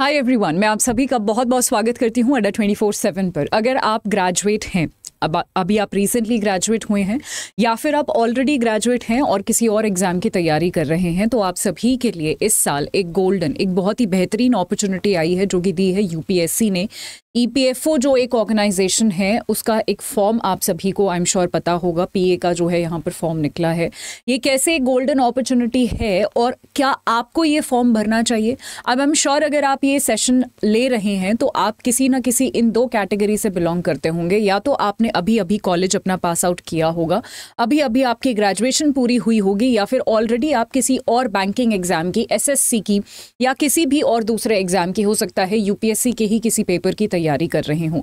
hi everyone मैं आप सभी का बहुत बहुत स्वागत करती हूँ अड्डा ट्वेंटी फोर सेवन पर अगर आप ग्रेजुएट हैं अब अभी आप रिसेंटली ग्रेजुएट हुए हैं या फिर आप ऑलरेडी ग्रेजुएट हैं और किसी और एग्ज़ाम की तैयारी कर रहे हैं तो आप सभी के लिए इस साल एक गोल्डन एक बहुत ही बेहतरीन अपॉर्चुनिटी आई है जो कि दी है यूपीएससी ने ओ e जो एक ऑर्गेनाइजेशन है उसका एक फॉर्म आप सभी को आई एम श्योर पता होगा ए का जो है यहाँ पर फॉर्म निकला है ये कैसे एक गोल्डन अपॉर्चुनिटी है और क्या आपको ये फॉर्म भरना चाहिए अब आई एम श्योर अगर आप ये सेशन ले रहे हैं तो आप किसी ना किसी इन दो कैटेगरी से बिलोंग करते होंगे या तो आपने अभी अभी कॉलेज अपना पास आउट किया होगा अभी अभी आपकी ग्रेजुएशन पूरी हुई होगी या फिर ऑलरेडी आप किसी और बैंकिंग एग्जाम की सी की या किसी भी और दूसरे एग्जाम की हो सकता है सी के ही किसी पेपर की तैयारी कर रहे हों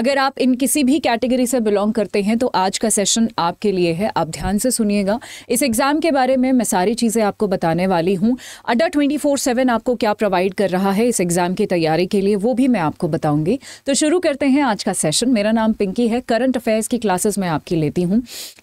अगर आप इन किसी भी कैटेगरी से बिलोंग करते हैं तो आज का सेशन आपके लिए है आप ध्यान से सुनिएगा इस एग्ज़ाम के बारे में मैं सारी चीज़ें आपको बताने वाली हूँ अड्डा ट्वेंटी फोर सेवन आपको क्या प्रोवाइड कर रहा है इस एग्ज़ाम की तैयारी के लिए वो भी मैं आपको बताऊँगी तो शुरू करते हैं आज का सेशन मेरा नाम पिंकी है करंट अफेयर्स की क्लासेस मैं आपकी लेती हूँ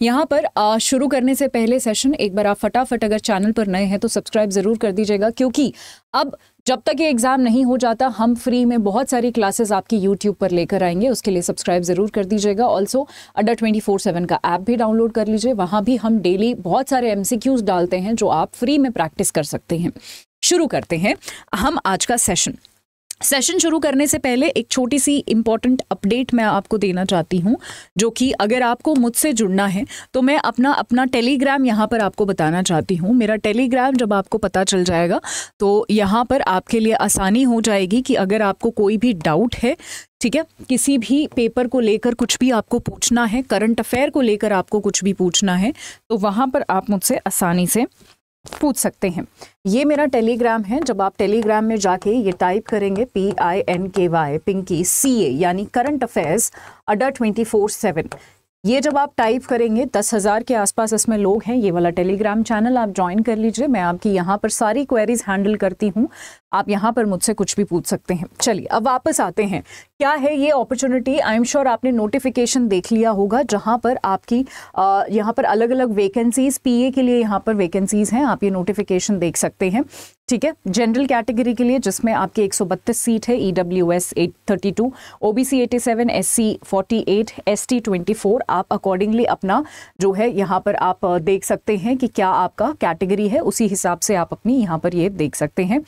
यहाँ पर शुरू करने से पहले सेशन एक बार आप फटाफट अगर चैनल पर नए हैं तो सब्सक्राइब ज़रूर कर दीजिएगा क्योंकि अब जब तक ये एग्ज़ाम नहीं हो जाता हम फ्री में बहुत सारी क्लासेस आपकी यूट्यूब पर लेकर आएंगे उसके लिए सब्सक्राइब ज़रूर कर दीजिएगा ऑल्सो अंडर ट्वेंटी फोर सेवन का ऐप भी डाउनलोड कर लीजिए वहाँ भी हम डेली बहुत सारे एम डालते हैं जो आप फ्री में प्रैक्टिस कर सकते हैं शुरू करते हैं हम आज का सेशन सेशन शुरू करने से पहले एक छोटी सी इम्पॉर्टेंट अपडेट मैं आपको देना चाहती हूँ जो कि अगर आपको मुझसे जुड़ना है तो मैं अपना अपना टेलीग्राम यहाँ पर आपको बताना चाहती हूँ मेरा टेलीग्राम जब आपको पता चल जाएगा तो यहाँ पर आपके लिए आसानी हो जाएगी कि अगर आपको कोई भी डाउट है ठीक है किसी भी पेपर को लेकर कुछ भी आपको पूछना है करंट अफेयर को लेकर आपको कुछ भी पूछना है तो वहाँ पर आप मुझसे आसानी से पूछ सकते हैं ये मेरा टेलीग्राम है जब आप टेलीग्राम में जाके ये टाइप करेंगे P I N K Y Pinky C A यानी current affairs Adda twenty four seven ये जब आप टाइप करेंगे दस हज़ार के आसपास इसमें लोग हैं ये वाला टेलीग्राम चैनल आप ज्वाइन कर लीजिए मैं आपकी यहाँ पर सारी क्वेरीज हैंडल करती हूँ आप यहाँ पर मुझसे कुछ भी पूछ सकते हैं चलिए अब वापस आते हैं क्या है ये अपॉर्चुनिटी आई एम श्योर आपने नोटिफिकेशन देख लिया होगा जहाँ पर आपकी यहाँ पर अलग अलग वैकेंसीज़ पीए के लिए यहाँ पर वैकेंसीज़ हैं आप ये नोटिफिकेशन देख सकते हैं ठीक है जनरल कैटेगरी के लिए जिसमें आपकी 132 सीट है E W S eight thirty two O B C eighty seven S C forty eight S T twenty four आप अकॉर्डिंगली अपना जो है यहाँ पर आप देख सकते हैं कि क्या आपका कैटेगरी है उसी हिसाब से आप अपनी यहाँ पर ये देख सकते हैं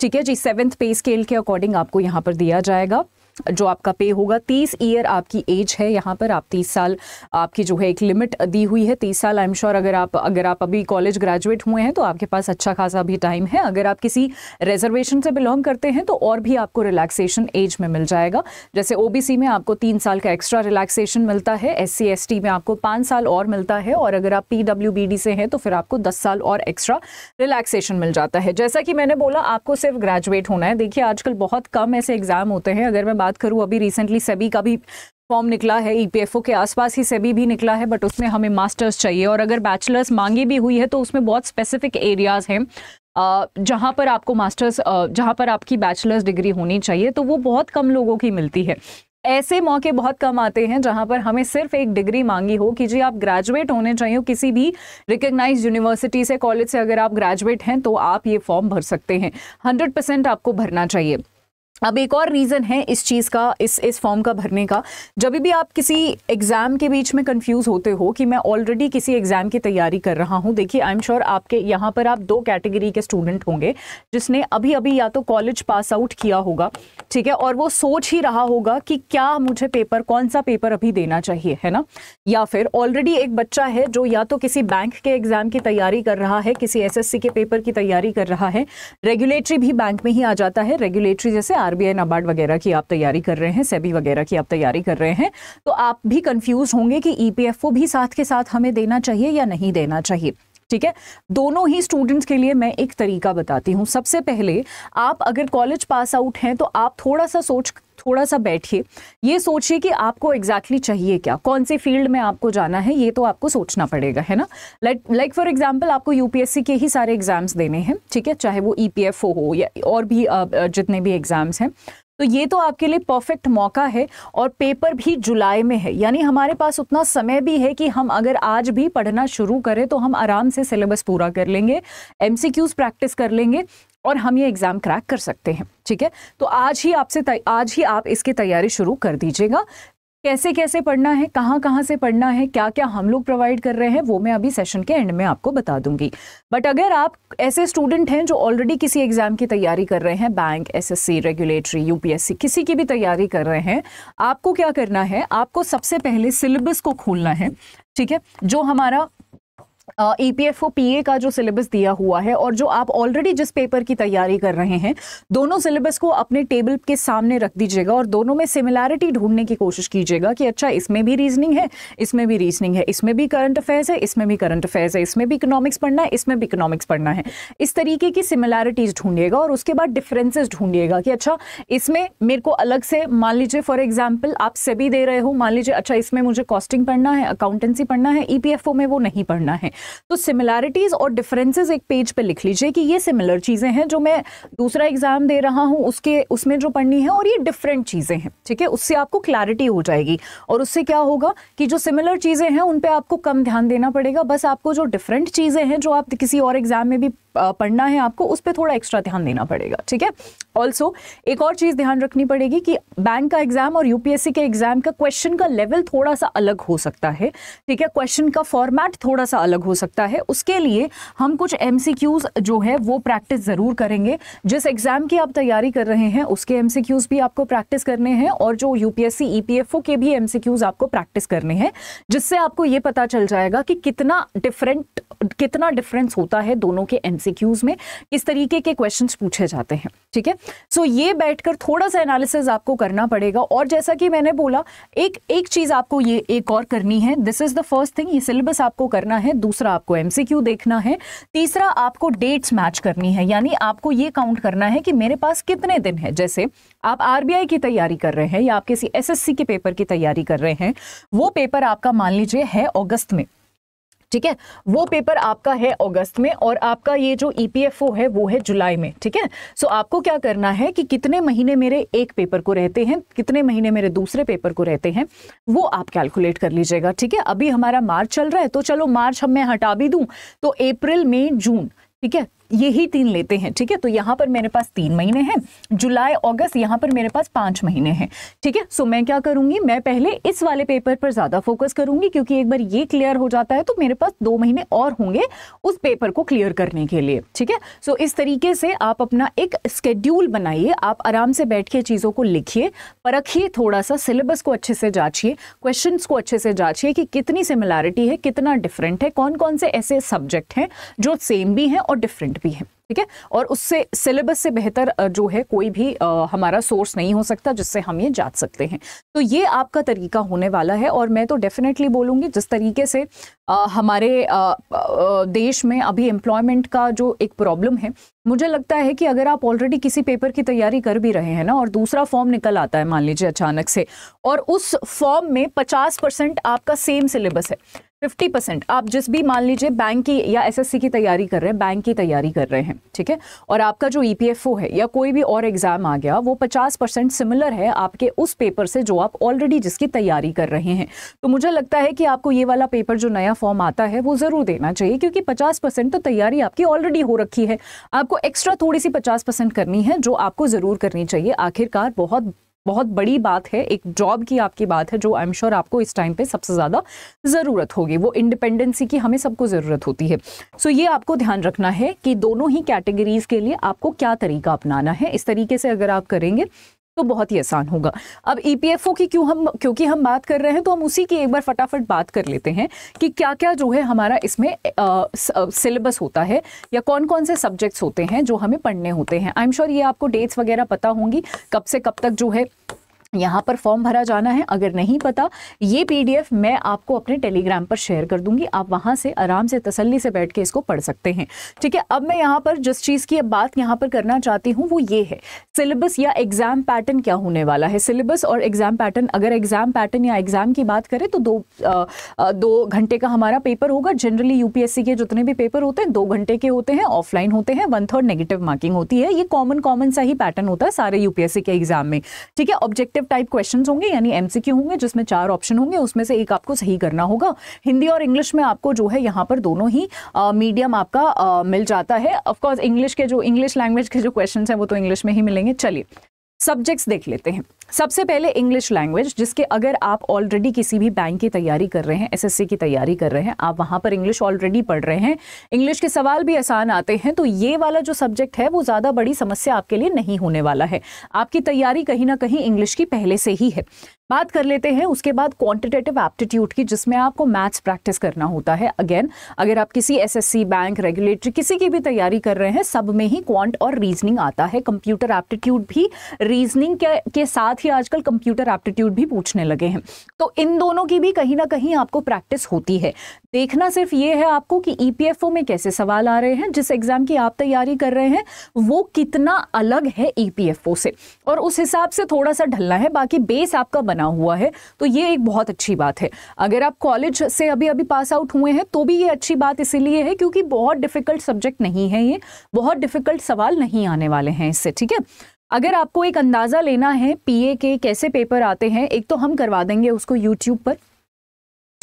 ठीक है जी सेवेंथ पे स्केल के अकॉर्डिंग आपको यहाँ पर दिया जाएगा जो आपका पे होगा तीस ईयर आपकी एज है यहाँ पर आप तीस साल आपकी जो है एक लिमिट दी हुई है तीस साल आई एम श्योर अगर आप अगर आप अभी कॉलेज ग्रेजुएट हुए हैं तो आपके पास अच्छा खासा भी टाइम है अगर आप किसी रिजर्वेशन से बिलोंग करते हैं तो और भी आपको रिलैक्सेशन एज में मिल जाएगा जैसे ओ में आपको तीन साल का एक्स्ट्रा रिलैक्सेशन मिलता है एस सी में आपको पाँच साल और मिलता है और अगर आप पी से हैं तो फिर आपको दस साल और एक्स्ट्रा रिलैक्सेशन मिल जाता है जैसा कि मैंने बोला आपको सिर्फ ग्रेजुएट होना है देखिए आजकल बहुत कम ऐसे एग्जाम होते हैं अगर मैं बात करूँ अभी रिसेंटली सेबी का भी फॉर्म निकला है ईपीएफओ e के आसपास ही सभी भी निकला है बट उसमें हमें मास्टर्स चाहिए और अगर बैचलर्स मांगी भी हुई है तो उसमें बहुत स्पेसिफिक एरियाज़ हैं जहाँ पर आपको मास्टर्स जहाँ पर आपकी बैचलर्स डिग्री होनी चाहिए तो वो बहुत कम लोगों की मिलती है ऐसे मौके बहुत कम आते हैं जहां पर हमें सिर्फ एक डिग्री मांगी हो कि जी आप ग्रेजुएट होने चाहिए किसी भी रिकग्नाइज यूनिवर्सिटी से कॉलेज से अगर आप ग्रेजुएट हैं तो आप ये फॉर्म भर सकते हैं हंड्रेड परसेंट आपको भरना चाहिए अब एक और रीज़न है इस चीज़ का इस इस फॉर्म का भरने का जब भी आप किसी एग्ज़ाम के बीच में कंफ्यूज होते हो कि मैं ऑलरेडी किसी एग्ज़ाम की तैयारी कर रहा हूं देखिए आई एम श्योर आपके यहाँ पर आप दो कैटेगरी के स्टूडेंट होंगे जिसने अभी अभी या तो कॉलेज पास आउट किया होगा ठीक है और वो सोच ही रहा होगा कि क्या मुझे पेपर कौन सा पेपर अभी देना चाहिए है ना या फिर ऑलरेडी एक बच्चा है जो या तो किसी बैंक के एग्ज़ाम की तैयारी कर रहा है किसी एस के पेपर की तैयारी कर रहा है रेगुलेटरी भी बैंक में ही आ जाता है रेगुलेटरी जैसे आरबीआई नाबार्ड वगैरह की आप तैयारी कर रहे हैं सेबी वगैरह की आप तैयारी कर रहे हैं तो आप भी कंफ्यूज होंगे कि ईपीएफओ e भी साथ के साथ हमें देना चाहिए या नहीं देना चाहिए ठीक है दोनों ही स्टूडेंट्स के लिए मैं एक तरीका बताती हूँ सबसे पहले आप अगर कॉलेज पास आउट हैं तो आप थोड़ा सा सोच थोड़ा सा बैठिए ये सोचिए कि आपको एग्जैक्टली exactly चाहिए क्या कौन से फील्ड में आपको जाना है ये तो आपको सोचना पड़ेगा है ना लाइक लाइक फॉर एग्जांपल आपको यूपीएससी के ही सारे एग्जाम्स देने हैं ठीक है चाहे वो ईपीएफओ e हो या और भी जितने भी एग्जाम्स हैं तो ये तो आपके लिए परफेक्ट मौका है और पेपर भी जुलाई में है यानी हमारे पास उतना समय भी है कि हम अगर आज भी पढ़ना शुरू करें तो हम आराम से सिलेबस पूरा कर लेंगे एमसीक्यूज प्रैक्टिस कर लेंगे और हम ये एग्ज़ाम क्रैक कर सकते हैं ठीक है तो आज ही आपसे आज ही आप इसकी तैयारी शुरू कर दीजिएगा कैसे कैसे पढ़ना है कहाँ कहाँ से पढ़ना है क्या क्या हम लोग प्रोवाइड कर रहे हैं वो मैं अभी सेशन के एंड में आपको बता दूंगी बट अगर आप ऐसे स्टूडेंट हैं जो ऑलरेडी किसी एग्ज़ाम की तैयारी कर रहे हैं बैंक एसएससी रेगुलेटरी यूपीएससी किसी की भी तैयारी कर रहे हैं आपको क्या करना है आपको सबसे पहले सिलेबस को खोलना है ठीक है जो हमारा E P F O P A का जो सिलेबस दिया हुआ है और जो आप ऑलरेडी जिस पेपर की तैयारी कर रहे हैं दोनों सिलेबस को अपने टेबल के सामने रख दीजिएगा और दोनों में सिमिलैरिटी ढूंढने की कोशिश कीजिएगा कि अच्छा इसमें भी रीजनिंग है इसमें भी रीजनिंग है इसमें भी करंट अफेयर्स है इसमें भी करंट अफेयर्स है इसमें भी इकोनॉमिक्स पढ़ना है इसमें भी इकोनॉमिक्स पढ़ना है इस तरीके की सिमिलैरिटीज़ ढूंढिएगा और उसके बाद डिफरेंसेज ढूंढिएगा कि अच्छा इसमें मेरे को अलग से मान लीजिए फॉर एग्जाम्पल आप भी दे रहे हो मान लीजिए अच्छा इसमें मुझे कॉस्टिंग पढ़ना है अकाउंटेंसी पढ़ना है ई पी एफ ओ में वो नहीं पढ़ना है तो सिमिलैरिटीज़ और डिफरेंसेस एक पेज पे लिख लीजिए कि ये सिमिलर चीज़ें हैं जो मैं दूसरा एग्ज़ाम दे रहा हूँ उसके उसमें जो पढ़नी है और ये डिफरेंट चीज़ें हैं ठीक है उससे आपको क्लैरिटी हो जाएगी और उससे क्या होगा कि जो सिमिलर चीज़ें हैं उन पर आपको कम ध्यान देना पड़ेगा बस आपको जो डिफरेंट चीज़ें हैं जो आप किसी और एग्ज़ाम में भी पढ़ना है आपको उस पर थोड़ा एक्स्ट्रा ध्यान देना पड़ेगा ठीक है ऑल्सो एक और चीज़ ध्यान रखनी पड़ेगी कि बैंक का एग्जाम और यूपीएससी के एग्जाम का क्वेश्चन का लेवल थोड़ा सा अलग हो सकता है ठीक है क्वेश्चन का फॉर्मेट थोड़ा सा अलग हो सकता है उसके लिए हम कुछ एम जो है वो प्रैक्टिस ज़रूर करेंगे जिस एग्ज़ाम की आप तैयारी कर रहे हैं उसके एम भी आपको प्रैक्टिस करने हैं और जो यू पी e के भी एम आपको प्रैक्टिस करने हैं जिससे आपको ये पता चल जाएगा कि कितना डिफरेंट कितना डिफरेंस होता है दोनों के एम में किस तरीके के क्वेश्चन पूछे जाते हैं ठीक है सो ये बैठकर थोड़ा सा एनालिसिस आपको करना पड़ेगा और जैसा कि मैंने बोला एक एक चीज़ आपको ये एक और करनी है this is the first thing ये सिलेबस आपको करना है दूसरा दूसरा आपको एमसीक्यू देखना है तीसरा आपको डेट्स मैच करनी है यानी आपको ये काउंट करना है कि मेरे पास कितने दिन है जैसे आप आरबीआई की तैयारी कर रहे हैं या आप किसी एसएससी के पेपर की तैयारी कर रहे हैं वो पेपर आपका मान लीजिए है अगस्त में ठीक है वो पेपर आपका है अगस्त में और आपका ये जो ईपीएफओ e है वो है जुलाई में ठीक है सो आपको क्या करना है कि कितने महीने मेरे एक पेपर को रहते हैं कितने महीने मेरे दूसरे पेपर को रहते हैं वो आप कैलकुलेट कर लीजिएगा ठीक है अभी हमारा मार्च चल रहा है तो चलो मार्च हम मैं हटा भी दूं तो अप्रैल मई जून ठीक है यही तीन लेते हैं ठीक है तो यहाँ पर मेरे पास तीन महीने हैं जुलाई अगस्त यहाँ पर मेरे पास पाँच महीने हैं ठीक है सो मैं क्या करूँगी मैं पहले इस वाले पेपर पर ज़्यादा फोकस करूँगी क्योंकि एक बार ये क्लियर हो जाता है तो मेरे पास दो महीने और होंगे उस पेपर को क्लियर करने के लिए ठीक है सो इस तरीके से आप अपना एक स्केड्यूल बनाइए आप आराम से बैठ के चीज़ों को लिखिए परखिए थोड़ा सा सिलेबस को अच्छे से जाँचिए क्वेश्चन को अच्छे से जाँचिए कि कितनी सिमिलैरिटी है कितना डिफरेंट है कौन कौन से ऐसे सब्जेक्ट हैं जो सेम भी हैं और डिफरेंट इंपॉर्टेंट भी है ठीक है और उससे सिलेबस से बेहतर जो है कोई भी आ, हमारा सोर्स नहीं हो सकता जिससे हम ये जान सकते हैं तो ये आपका तरीका होने वाला है और मैं तो डेफिनेटली बोलूँगी जिस तरीके से आ, हमारे आ, देश में अभी एम्प्लॉयमेंट का जो एक प्रॉब्लम है मुझे लगता है कि अगर आप ऑलरेडी किसी पेपर की तैयारी कर भी रहे हैं ना और दूसरा फॉर्म निकल आता है मान लीजिए अचानक से और उस फॉर्म में 50 परसेंट आपका सेम सिलेबस है फिफ्टी परसेंट आप जिस भी मान लीजिए बैंक की या एसएससी की तैयारी कर रहे हैं बैंक की तैयारी कर रहे हैं ठीक है और आपका जो ईपीएफओ e है या कोई भी और एग्ज़ाम आ गया वो पचास परसेंट सिमिलर है आपके उस पेपर से जो आप ऑलरेडी जिसकी तैयारी कर रहे हैं तो मुझे लगता है कि आपको ये वाला पेपर जो नया फॉर्म आता है वो ज़रूर देना चाहिए क्योंकि पचास तो तैयारी आपकी ऑलरेडी हो रखी है आपको एक्स्ट्रा थोड़ी सी पचास करनी है जो आपको ज़रूर करनी चाहिए आखिरकार बहुत बहुत बड़ी बात है एक जॉब की आपकी बात है जो आई एम श्योर आपको इस टाइम पे सबसे ज़्यादा ज़रूरत होगी वो इंडिपेंडेंसी की हमें सबको ज़रूरत होती है सो so, ये आपको ध्यान रखना है कि दोनों ही कैटेगरीज़ के लिए आपको क्या तरीका अपनाना है इस तरीके से अगर आप करेंगे तो बहुत ही आसान होगा अब ईपीएफओ e की क्यों हम क्योंकि हम बात कर रहे हैं तो हम उसी की एक बार फटाफट बात कर लेते हैं कि क्या क्या जो है हमारा इसमें सिलेबस होता है या कौन कौन से सब्जेक्ट्स होते हैं जो हमें पढ़ने होते हैं आई एम श्योर ये आपको डेट्स वगैरह पता होंगी कब से कब तक जो है यहाँ पर फॉर्म भरा जाना है अगर नहीं पता ये पीडीएफ मैं आपको अपने टेलीग्राम पर शेयर कर दूंगी आप वहाँ से आराम से तसल्ली से बैठ के इसको पढ़ सकते हैं ठीक है अब मैं यहाँ पर जिस चीज़ की अब बात यहाँ पर करना चाहती हूँ वो ये है सिलेबस या एग्ज़ाम पैटर्न क्या होने वाला है सिलेबस और एग्ज़ाम पैटर्न अगर एग्ज़ाम पैटर्न या एग्ज़ाम की बात करें तो दो आ, आ, दो घंटे का हमारा पेपर होगा जनरली यूपीएससी के जितने भी पेपर होते हैं दो घंटे के होते हैं ऑफलाइन होते हैं वन थर्ड नेगेटिव मार्किंग होती है ये कॉमन कॉमन सा ही पैटर्न होता है सारे यूपीएससी के एग्ज़ाम में ठीक है ऑब्जेक्टिव इंटरेक्टिव टाइप क्वेश्चन होंगे यानी एमसीक्यू होंगे जिसमें चार ऑप्शन होंगे उसमें से एक आपको सही करना होगा हिंदी और इंग्लिश में आपको जो है यहाँ पर दोनों ही मीडियम आपका uh, मिल जाता है ऑफकोर्स इंग्लिश के जो इंग्लिश लैंग्वेज के जो क्वेश्चन हैं वो तो इंग्लिश में ही मिलेंगे चलिए सब्जेक्ट्स देख लेते हैं सबसे पहले इंग्लिश लैंग्वेज जिसके अगर आप ऑलरेडी किसी भी बैंक की तैयारी कर रहे हैं एसएससी की तैयारी कर रहे हैं आप वहाँ पर इंग्लिश ऑलरेडी पढ़ रहे हैं इंग्लिश के सवाल भी आसान आते हैं तो ये वाला जो सब्जेक्ट है वो ज़्यादा बड़ी समस्या आपके लिए नहीं होने वाला है आपकी तैयारी कहीं ना कहीं इंग्लिश की पहले से ही है बात कर लेते हैं उसके बाद क्वांटिटेटिव एप्टीट्यूड की जिसमें आपको मैथ्स प्रैक्टिस करना होता है अगेन अगर आप किसी एसएससी बैंक रेगुलेटरी किसी की भी तैयारी कर रहे हैं सब में ही क्वांट और रीजनिंग आता है कंप्यूटर एप्टीट्यूड भी रीजनिंग के, के साथ साथ ही आजकल कंप्यूटर एप्टीट्यूड भी पूछने लगे हैं तो इन दोनों की भी कहीं ना कहीं आपको प्रैक्टिस होती है देखना सिर्फ ये है आपको कि ईपीएफओ e में कैसे सवाल आ रहे हैं जिस एग्जाम की आप तैयारी कर रहे हैं वो कितना अलग है ईपीएफओ e से और उस हिसाब से थोड़ा सा ढलना है बाकी बेस आपका बना हुआ है तो ये एक बहुत अच्छी बात है अगर आप कॉलेज से अभी अभी पास आउट हुए हैं तो भी ये अच्छी बात इसीलिए है क्योंकि बहुत डिफिकल्ट सब्जेक्ट नहीं है ये बहुत डिफिकल्ट सवाल नहीं आने वाले हैं इससे ठीक है अगर आपको एक अंदाज़ा लेना है पीए के कैसे पेपर आते हैं एक तो हम करवा देंगे उसको यूट्यूब पर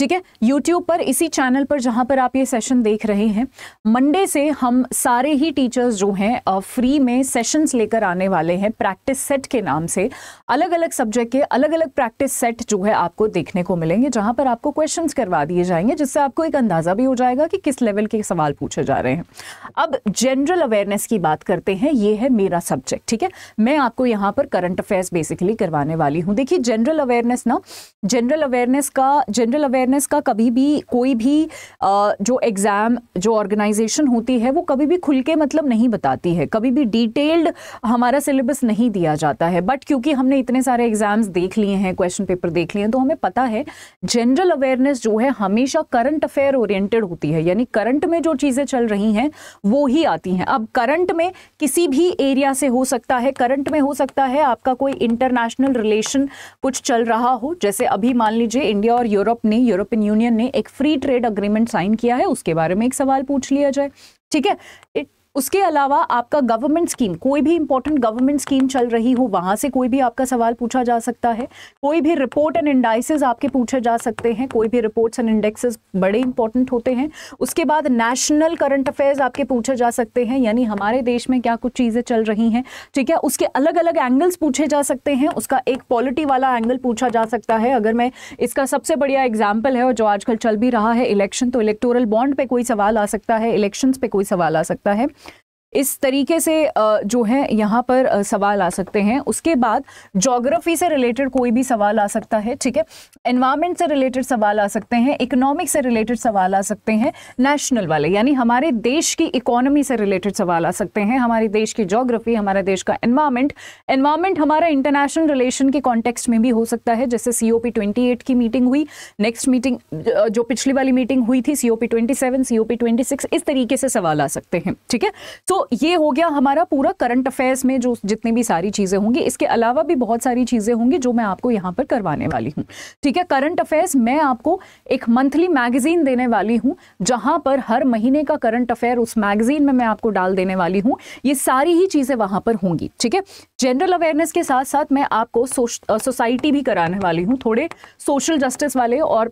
ठीक है यूट्यूब पर इसी चैनल पर जहाँ पर आप ये सेशन देख रहे हैं मंडे से हम सारे ही टीचर्स जो हैं फ्री में सेशंस लेकर आने वाले हैं प्रैक्टिस सेट के नाम से अलग अलग सब्जेक्ट के अलग अलग प्रैक्टिस सेट जो है आपको देखने को मिलेंगे जहाँ पर आपको क्वेश्चन करवा दिए जाएंगे जिससे आपको एक अंदाज़ा भी हो जाएगा कि किस लेवल के सवाल पूछे जा रहे हैं अब जनरल अवेयरनेस की बात करते हैं ये है मेरा सब्जेक्ट ठीक है मैं आपको यहाँ पर करंट अफेयर्स बेसिकली करवाने वाली हूँ देखिए जनरल अवेयरनेस ना जनरल अवेयरनेस का जनरल अवेयरनेस अवेयरनेस का कभी भी कोई भी जो एग्ज़ाम जो ऑर्गेनाइजेशन होती है वो कभी भी खुल के मतलब नहीं बताती है कभी भी डिटेल्ड हमारा सिलेबस नहीं दिया जाता है बट क्योंकि हमने इतने सारे एग्ज़ाम्स देख लिए हैं क्वेश्चन पेपर देख लिए हैं तो हमें पता है जनरल अवेयरनेस जो है हमेशा करंट अफेयर ओरिएंटेड होती है यानी करंट में जो चीज़ें चल रही हैं वो ही आती हैं अब करंट में किसी भी एरिया से हो सकता है करंट में हो सकता है आपका कोई इंटरनेशनल रिलेशन कुछ चल रहा हो जैसे अभी मान लीजिए इंडिया और यूरोप ने यूरोप यूरोपियन यूनियन ने एक फ्री ट्रेड अग्रीमेंट साइन किया है उसके बारे में एक सवाल पूछ लिया जाए ठीक है इट उसके अलावा आपका गवर्नमेंट स्कीम कोई भी इंपॉर्टेंट गवर्नमेंट स्कीम चल रही हो वहाँ से कोई भी आपका सवाल पूछा जा सकता है कोई भी रिपोर्ट एंड इंडाइसिस आपके पूछे जा सकते हैं कोई भी रिपोर्ट्स एंड इंडेक्सेस बड़े इंपॉर्टेंट होते हैं उसके बाद नेशनल करंट अफेयर्स आपके पूछे जा सकते हैं यानी हमारे देश में क्या कुछ चीज़ें चल रही हैं ठीक है उसके अलग अलग एंगल्स पूछे जा सकते हैं उसका एक पॉलिटी वाला एंगल पूछा जा सकता है अगर मैं इसका सबसे बढ़िया एग्जाम्पल है और जो आजकल चल भी रहा है इलेक्शन तो इलेक्टोरल बॉन्ड पर कोई सवाल आ सकता है इलेक्शन पर कोई सवाल आ सकता है इस तरीके से जो है यहाँ पर सवाल आ सकते हैं उसके बाद जोग्राफी से रिलेटेड कोई भी सवाल आ सकता है ठीक है एनवायरमेंट से रिलेटेड सवाल आ सकते हैं इकोनॉमिक से रिलेटेड सवाल आ सकते हैं नेशनल वाले यानी हमारे देश की इकोनॉमी से रिलेटेड सवाल आ सकते हैं हमारे देश की जोग्राफी हमारे देश का एनवायरमेंट एनवायरमेंट हमारा इंटरनेशनल रिलेशन के कॉन्टेक्स्ट में भी हो सकता है जैसे सी ओ की मीटिंग हुई नेक्स्ट मीटिंग जो पिछली वाली मीटिंग हुई थी सी ओ पी ट्वेंटी इस तरीके से सवाल आ सकते हैं ठीक है तो ये हो गया हमारा पूरा करंट अफेयर्स में जो जितनी भी सारी चीज़ें होंगी इसके अलावा भी बहुत सारी चीज़ें होंगी जो मैं आपको यहाँ पर करवाने वाली हूँ ठीक है करंट अफेयर्स मैं आपको एक मंथली मैगजीन देने वाली हूँ जहाँ पर हर महीने का करंट अफेयर उस मैगजीन में मैं आपको डाल देने वाली हूँ ये सारी ही चीज़ें वहाँ पर होंगी ठीक है जनरल अवेयरनेस के साथ साथ मैं आपको सोसाइटी भी कराने वाली हूँ थोड़े सोशल जस्टिस वाले और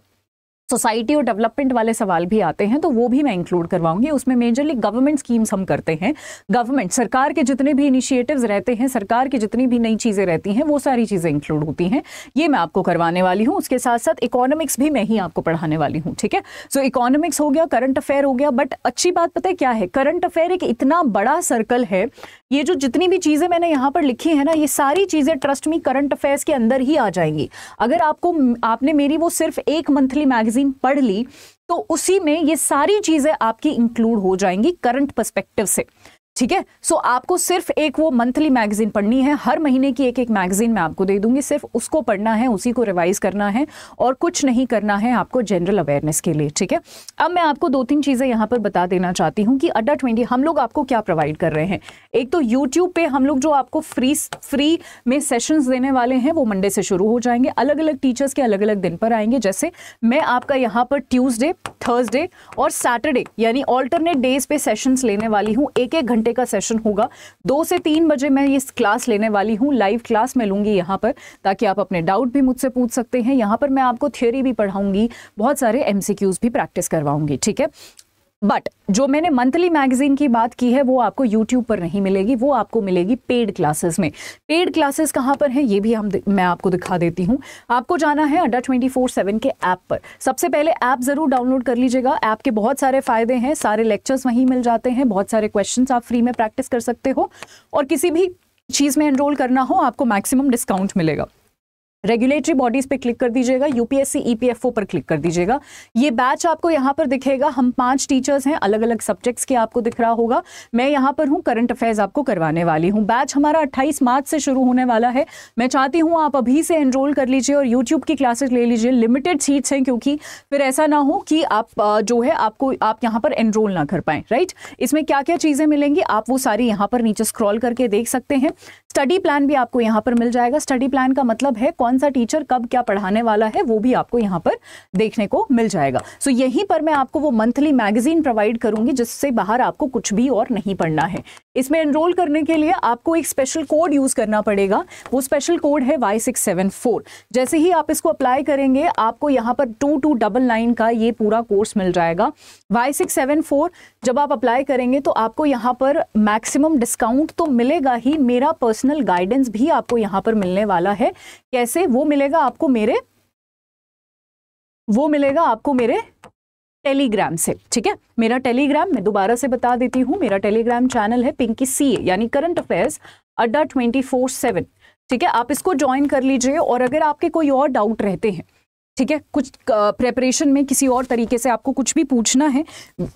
सोसाइटी और डेवलपमेंट वाले सवाल भी आते हैं तो वो भी मैं इंक्लूड करवाऊंगी उसमें मेजरली गवर्नमेंट स्कीम्स हम करते हैं गवर्नमेंट सरकार के जितने भी इनिशिएटिव्स रहते हैं सरकार की जितनी भी नई चीज़ें रहती हैं वो सारी चीज़ें इंक्लूड होती हैं ये मैं आपको करवाने वाली हूँ उसके साथ साथ इकोनॉमिक्स भी मैं ही आपको पढ़ाने वाली हूँ ठीक है सो इकोनॉमिक्स हो गया करंट अफेयर हो गया बट अच्छी बात पता है क्या है करंट अफेयर एक इतना बड़ा सर्कल है ये जो जितनी भी चीज़ें मैंने यहाँ पर लिखी है ना ये सारी चीज़ें ट्रस्ट मी करंट अफेयर्स के अंदर ही आ जाएंगी अगर आपको आपने मेरी वो सिर्फ एक मंथली मैगजीन मैगजीन पढ़ ली तो उसी में ये सारी चीज़ें आपकी इंक्लूड हो जाएंगी करंट पर्सपेक्टिव से ठीक है सो आपको सिर्फ एक वो मंथली मैगजीन पढ़नी है हर महीने की एक एक मैगजीन मैं आपको दे दूंगी सिर्फ उसको पढ़ना है उसी को रिवाइज करना है और कुछ नहीं करना है आपको जनरल अवेयरनेस के लिए ठीक है अब मैं आपको दो तीन चीज़ें यहां पर बता देना चाहती हूं कि अड्डा ट्वेंटी हम लोग आपको क्या प्रोवाइड कर रहे हैं एक तो यूट्यूब पे हम लोग जो आपको फ्री फ्री में सेशन देने वाले हैं वो मंडे से शुरू हो जाएंगे अलग अलग टीचर्स के अलग अलग दिन पर आएंगे जैसे मैं आपका यहाँ पर ट्यूजडे थर्सडे और सैटरडे यानी ऑल्टरनेट डेज पे सेशन लेने वाली हूँ एक एक घंटे घंटे का सेशन होगा दो से तीन बजे मैं ये क्लास लेने वाली हूँ लाइव क्लास मैं लूँगी यहाँ पर ताकि आप अपने डाउट भी मुझसे पूछ सकते हैं यहाँ पर मैं आपको थियोरी भी पढ़ाऊँगी बहुत सारे एम भी प्रैक्टिस करवाऊँगी ठीक है बट जो मैंने मंथली मैगजीन की बात की है वो आपको यूट्यूब पर नहीं मिलेगी वो आपको मिलेगी पेड क्लासेस में पेड क्लासेस कहाँ पर हैं ये भी हम मैं आपको दिखा देती हूँ आपको जाना है अड्डा ट्वेंटी फोर सेवन के ऐप पर सबसे पहले ऐप ज़रूर डाउनलोड कर लीजिएगा ऐप के बहुत सारे फ़ायदे हैं सारे लेक्चर्स वहीं मिल जाते हैं बहुत सारे क्वेश्चन आप फ्री में प्रैक्टिस कर सकते हो और किसी भी चीज़ में एनरोल करना हो आपको मैक्सिमम डिस्काउंट मिलेगा रेगुलेटरी बॉडीज पे क्लिक कर दीजिएगा यूपीएससी ईपीएफओ e पर क्लिक कर दीजिएगा ये बैच आपको यहाँ पर दिखेगा हम पांच टीचर्स हैं अलग अलग सब्जेक्ट्स के आपको दिख रहा होगा मैं यहाँ पर हूँ करंट अफेयर्स आपको करवाने वाली हूँ बैच हमारा 28 मार्च से शुरू होने वाला है मैं चाहती हूँ आप अभी से एनरोल कर लीजिए और यूट्यूब की क्लासेज ले लीजिए लिमिटेड सीट्स हैं क्योंकि फिर ऐसा ना हो कि आप जो है आपको आप यहाँ पर एनरोल ना कर पाए राइट इसमें क्या क्या चीज़ें मिलेंगी आप वो सारी यहाँ पर नीचे स्क्रॉल करके देख सकते हैं स्टडी प्लान भी आपको यहाँ पर मिल जाएगा स्टडी प्लान का मतलब है कौन कौन सा टीचर कब क्या पढ़ाने वाला है वो भी आपको यहाँ पर देखने को मिल जाएगा सो so, यहीं पर मैं आपको वो मंथली मैगजीन प्रोवाइड करूंगी जिससे बाहर आपको कुछ भी और नहीं पढ़ना है इसमें एनरोल करने के लिए आपको एक स्पेशल कोड यूज़ करना पड़ेगा वो स्पेशल कोड है वाई सिक्स सेवन फोर जैसे ही आप इसको अप्लाई करेंगे आपको यहाँ पर टू टू डबल नाइन का ये पूरा कोर्स मिल जाएगा वाई सिक्स सेवन फोर जब आप अप्लाई करेंगे तो आपको यहाँ पर मैक्सिमम डिस्काउंट तो मिलेगा ही मेरा पर्सनल गाइडेंस भी आपको यहाँ पर मिलने वाला है कैसे से वो मिलेगा आपको मेरे वो मिलेगा आपको मेरे टेलीग्राम से ठीक है मेरा टेलीग्राम मैं दोबारा से बता देती हूँ मेरा टेलीग्राम चैनल है पिंकी सी यानी current affairs Adda twenty four seven ठीक है आप इसको ज्वाइन कर लीजिए और अगर आपके कोई और डाउट रहते हैं ठीक है कुछ प्रेपरेशन में किसी और तरीके से आपको कुछ भी पूछना है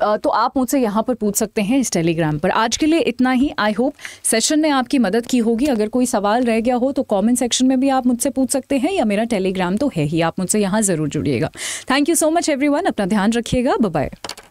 तो आप मुझसे यहाँ पर पूछ सकते हैं इस टेलीग्राम पर आज के लिए इतना ही आई होप सेशन ने आपकी मदद की होगी अगर कोई सवाल रह गया हो तो कमेंट सेक्शन में भी आप मुझसे पूछ सकते हैं या मेरा टेलीग्राम तो है ही आप मुझसे यहाँ ज़रूर जुड़िएगा thank you so much every अपना ध्यान रखिएगा बाय